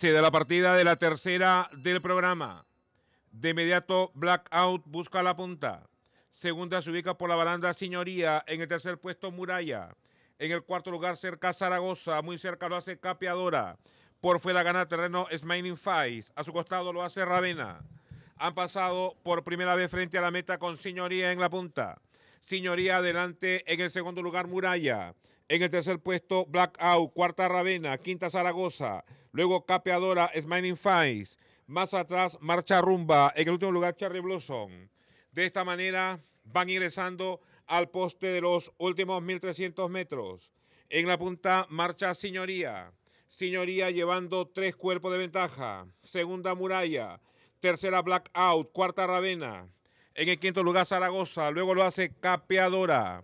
Se da la partida de la tercera del programa. De inmediato, Blackout busca la punta. Segunda se ubica por la baranda Señoría. En el tercer puesto, Muralla. En el cuarto lugar, cerca Zaragoza. Muy cerca lo hace Capeadora. Por fuera gana terreno Smiling Face. A su costado lo hace Ravena. Han pasado por primera vez frente a la meta con Señoría en la punta. Señoría adelante en el segundo lugar Muralla. En el tercer puesto Blackout, cuarta Ravena, quinta Zaragoza, luego Capeadora, Smiling Face, más atrás Marcha Rumba, en el último lugar Charlie Blossom. De esta manera van ingresando al poste de los últimos 1300 metros. En la punta marcha Señoría. Señoría llevando tres cuerpos de ventaja. Segunda Muralla. Tercera Blackout. Cuarta Ravena. En el quinto lugar Zaragoza, luego lo hace Capeadora.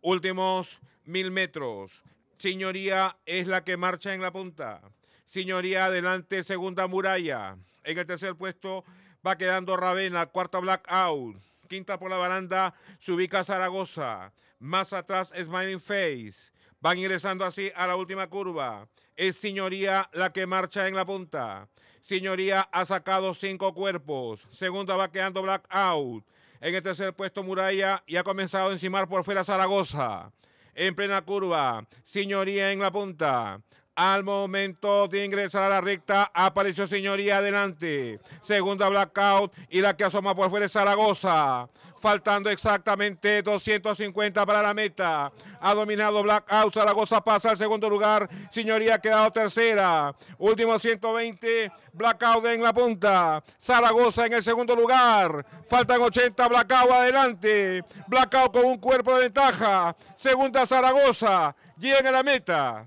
Últimos mil metros. Señoría es la que marcha en la punta. Señoría adelante, segunda muralla. En el tercer puesto va quedando Ravena, cuarta Blackout quinta por la baranda se ubica Zaragoza. Más atrás es Smiling Face. Van ingresando así a la última curva. Es Señoría la que marcha en la punta. Señoría ha sacado cinco cuerpos. Segunda va quedando Blackout. En el tercer puesto Muralla y ha comenzado a encimar por fuera Zaragoza. En plena curva, Señoría en la punta. Al momento de ingresar a la recta, apareció Señoría adelante. Segunda blackout y la que asoma por fuera es Zaragoza. Faltando exactamente 250 para la meta. Ha dominado blackout. Zaragoza pasa al segundo lugar. Señoría ha quedado tercera. Último 120. Blackout en la punta. Zaragoza en el segundo lugar. Faltan 80. Blackout adelante. Blackout con un cuerpo de ventaja. Segunda Zaragoza. Llega a la meta.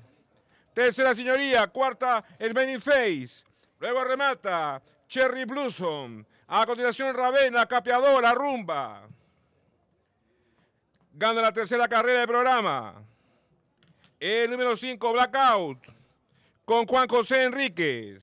Tercera señoría, cuarta el Benny Face. Luego remata Cherry Blossom. A continuación Ravena, Capeadora, Rumba. Gana la tercera carrera del programa. El número 5, Blackout, con Juan José Enríquez.